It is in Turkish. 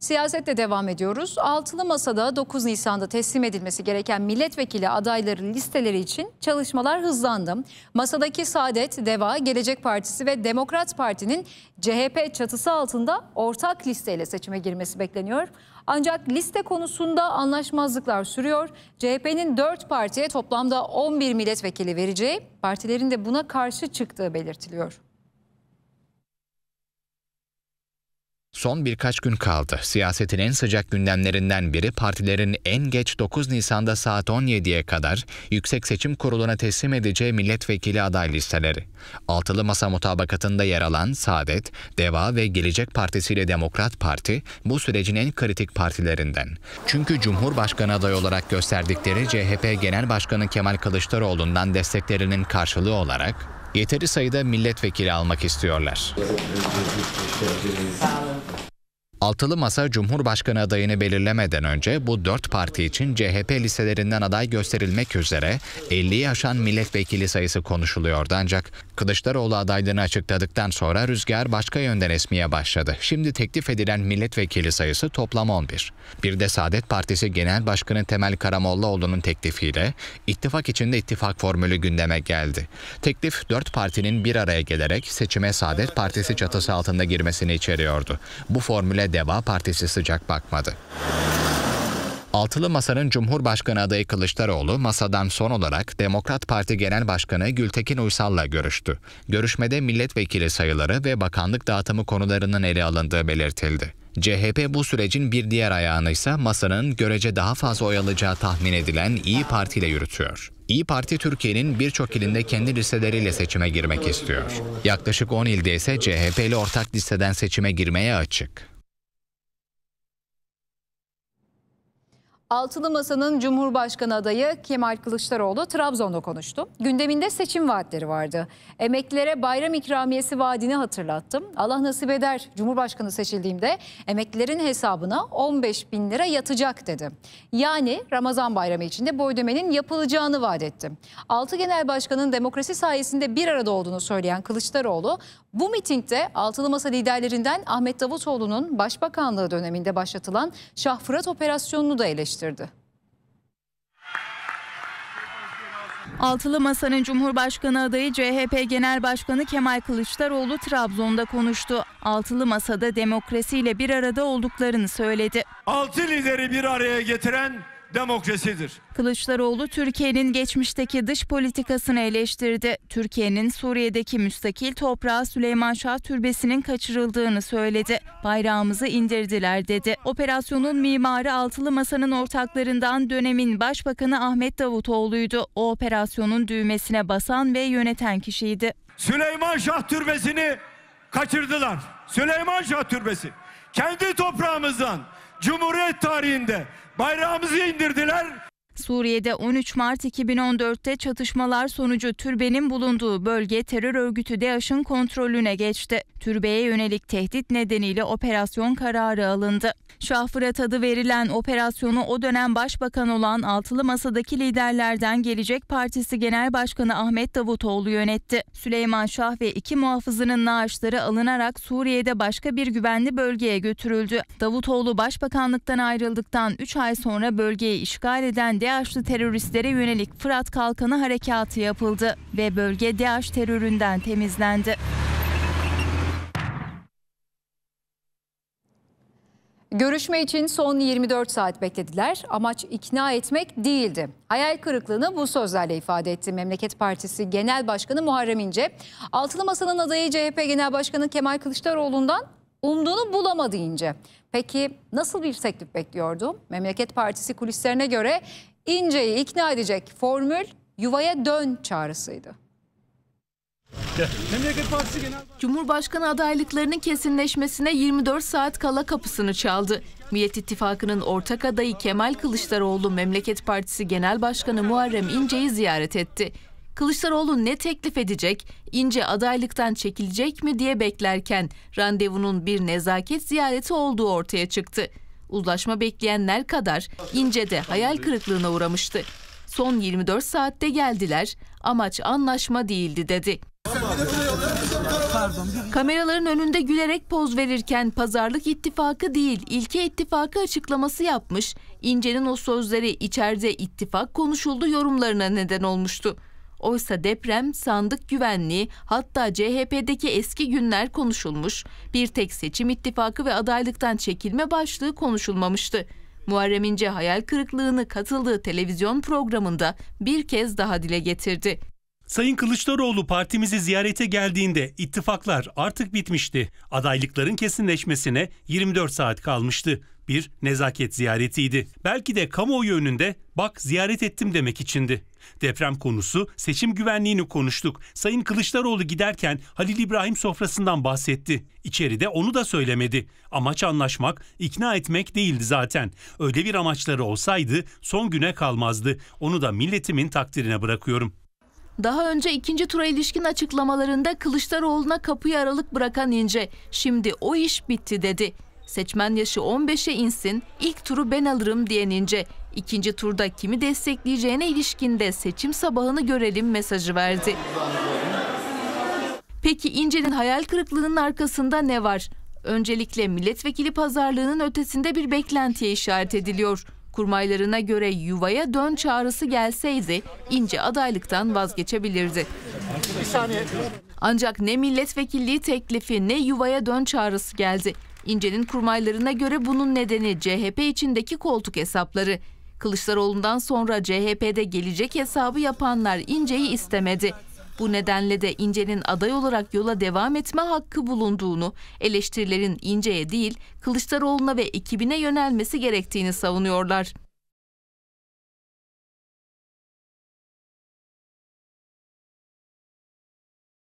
Siyasetle devam ediyoruz. Altılı Masa'da 9 Nisan'da teslim edilmesi gereken milletvekili adayları listeleri için çalışmalar hızlandı. Masadaki Saadet, Deva, Gelecek Partisi ve Demokrat Parti'nin CHP çatısı altında ortak listeyle seçime girmesi bekleniyor. Ancak liste konusunda anlaşmazlıklar sürüyor. CHP'nin 4 partiye toplamda 11 milletvekili vereceği, partilerin de buna karşı çıktığı belirtiliyor. son birkaç gün kaldı. Siyasetin en sıcak gündemlerinden biri partilerin en geç 9 Nisan'da saat 17'ye kadar Yüksek Seçim Kurulu'na teslim edeceği milletvekili aday listeleri. Altılı Masa mutabakatında yer alan Saadet, Deva ve Gelecek Partisi ile Demokrat Parti bu sürecin en kritik partilerinden. Çünkü Cumhurbaşkanı adayı olarak gösterdikleri CHP Genel Başkanı Kemal Kılıçdaroğlu'ndan desteklerinin karşılığı olarak yeteri sayıda milletvekili almak istiyorlar. Sağ olun. Altılı Masa Cumhurbaşkanı adayını belirlemeden önce bu dört parti için CHP listelerinden aday gösterilmek üzere 50'yi aşan milletvekili sayısı konuşuluyordu ancak Kılıçdaroğlu adaylığını açıkladıktan sonra rüzgar başka yönden esmeye başladı. Şimdi teklif edilen milletvekili sayısı toplam 11. Bir de Saadet Partisi Genel Başkanı Temel Karamollaoğlu'nun teklifiyle ittifak içinde ittifak formülü gündeme geldi. Teklif dört partinin bir araya gelerek seçime Saadet Partisi çatısı altında girmesini içeriyordu. Bu formüle Deva Partisi sıcak bakmadı. Altılı Masa'nın Cumhurbaşkanı adayı Kılıçdaroğlu masadan son olarak Demokrat Parti Genel Başkanı Gültekin Uysal'la görüştü. Görüşmede milletvekili sayıları ve bakanlık dağıtımı konularının ele alındığı belirtildi. CHP bu sürecin bir diğer ayağını ise masanın görece daha fazla oy alacağı tahmin edilen İyi Parti ile yürütüyor. İyi Parti Türkiye'nin birçok ilinde kendi listeleriyle seçime girmek istiyor. Yaklaşık 10 ilde ise CHP ile ortak listeden seçime girmeye açık. Altılı Masa'nın Cumhurbaşkanı adayı Kemal Kılıçdaroğlu Trabzon'da konuştu. Gündeminde seçim vaatleri vardı. Emeklilere bayram ikramiyesi vaadini hatırlattım. Allah nasip eder Cumhurbaşkanı seçildiğimde emeklilerin hesabına 15 bin lira yatacak dedi. Yani Ramazan bayramı içinde bu ödemenin yapılacağını vaat etti. Altı genel başkanın demokrasi sayesinde bir arada olduğunu söyleyen Kılıçdaroğlu bu mitingde Altılı Masa liderlerinden Ahmet Davutoğlu'nun Başbakanlığı döneminde başlatılan Şahfırat operasyonunu da eleştirdi gerçekleştirdi. Altılı Masa'nın Cumhurbaşkanı adayı CHP Genel Başkanı Kemal Kılıçdaroğlu Trabzon'da konuştu. Altılı Masa'da demokrasiyle bir arada olduklarını söyledi. Altı lideri bir araya getiren demokrasidir. Kılıçdaroğlu Türkiye'nin geçmişteki dış politikasını eleştirdi. Türkiye'nin Suriye'deki müstakil toprağı Süleyman Şah Türbesi'nin kaçırıldığını söyledi. Bayrağımızı indirdiler dedi. Operasyonun mimarı Altılı Masa'nın ortaklarından dönemin Başbakanı Ahmet Davutoğlu'ydu. O operasyonun düğmesine basan ve yöneten kişiydi. Süleyman Şah Türbesi'ni kaçırdılar. Süleyman Şah Türbesi kendi toprağımızdan Cumhuriyet tarihinde bayrağımızı indirdiler. Suriye'de 13 Mart 2014'te çatışmalar sonucu türbenin bulunduğu bölge terör örgütü DAEŞ'ın kontrolüne geçti. Türbeye yönelik tehdit nedeniyle operasyon kararı alındı. Şah Fırat adı verilen operasyonu o dönem başbakan olan altılı masadaki liderlerden Gelecek Partisi Genel Başkanı Ahmet Davutoğlu yönetti. Süleyman Şah ve iki muhafızının naaşları alınarak Suriye'de başka bir güvenli bölgeye götürüldü. Davutoğlu başbakanlıktan ayrıldıktan 3 ay sonra bölgeyi işgal eden DAEŞ'li teröristlere yönelik Fırat Kalkanı harekatı yapıldı ve bölge DAEŞ teröründen temizlendi. Görüşme için son 24 saat beklediler. Amaç ikna etmek değildi. Hayal kırıklığını bu sözlerle ifade etti Memleket Partisi Genel Başkanı Muharrem İnce. Altılı Masa'nın adayı CHP Genel Başkanı Kemal Kılıçdaroğlu'ndan umduğunu bulamadı İnce. Peki nasıl bir teklif bekliyordu? Memleket Partisi kulislerine göre İnce'yi ikna edecek formül yuvaya dön çağrısıydı. Cumhurbaşkanı adaylıklarının kesinleşmesine 24 saat kala kapısını çaldı. Millet İttifakı'nın ortak adayı Kemal Kılıçdaroğlu Memleket Partisi Genel Başkanı Muharrem İnce'yi ziyaret etti. Kılıçdaroğlu ne teklif edecek, İnce adaylıktan çekilecek mi diye beklerken randevunun bir nezaket ziyareti olduğu ortaya çıktı uzlaşma bekleyenler kadar de hayal kırıklığına uğramıştı. Son 24 saatte geldiler, amaç anlaşma değildi dedi. Kameraların önünde gülerek poz verirken pazarlık ittifakı değil ilke ittifakı açıklaması yapmış. İnce'nin o sözleri içeride ittifak konuşuldu yorumlarına neden olmuştu. Oysa deprem, sandık güvenliği, hatta CHP'deki eski günler konuşulmuş. Bir tek seçim ittifakı ve adaylıktan çekilme başlığı konuşulmamıştı. Muharrem İnce hayal kırıklığını katıldığı televizyon programında bir kez daha dile getirdi. Sayın Kılıçdaroğlu partimizi ziyarete geldiğinde ittifaklar artık bitmişti. Adaylıkların kesinleşmesine 24 saat kalmıştı bir nezaket ziyaretiydi. Belki de kamuoyu önünde bak ziyaret ettim demek içindi. Deprem konusu, seçim güvenliğini konuştuk. Sayın Kılıçdaroğlu giderken Halil İbrahim sofrasından bahsetti. İçeride onu da söylemedi. Amaç anlaşmak, ikna etmek değildi zaten. Öyle bir amaçları olsaydı son güne kalmazdı. Onu da milletimin takdirine bırakıyorum. Daha önce ikinci tura ilişkin açıklamalarında Kılıçdaroğlu'na kapıyı aralık bırakan İnce, şimdi o iş bitti dedi seçmen yaşı 15'e insin, ilk turu ben alırım diyenince ikinci turda kimi destekleyeceğine ilişkinde seçim sabahını görelim mesajı verdi. Peki İnce'nin hayal kırıklığının arkasında ne var? Öncelikle milletvekili pazarlığının ötesinde bir beklentiye işaret ediliyor. Kurmaylarına göre yuvaya dön çağrısı gelseydi İnce adaylıktan vazgeçebilirdi. Ancak ne milletvekilliği teklifi ne yuvaya dön çağrısı geldi. İnce'nin kurmaylarına göre bunun nedeni CHP içindeki koltuk hesapları. Kılıçdaroğlu'ndan sonra CHP'de gelecek hesabı yapanlar İnce'yi istemedi. Bu nedenle de İnce'nin aday olarak yola devam etme hakkı bulunduğunu, eleştirilerin İnce'ye değil Kılıçdaroğlu'na ve ekibine yönelmesi gerektiğini savunuyorlar.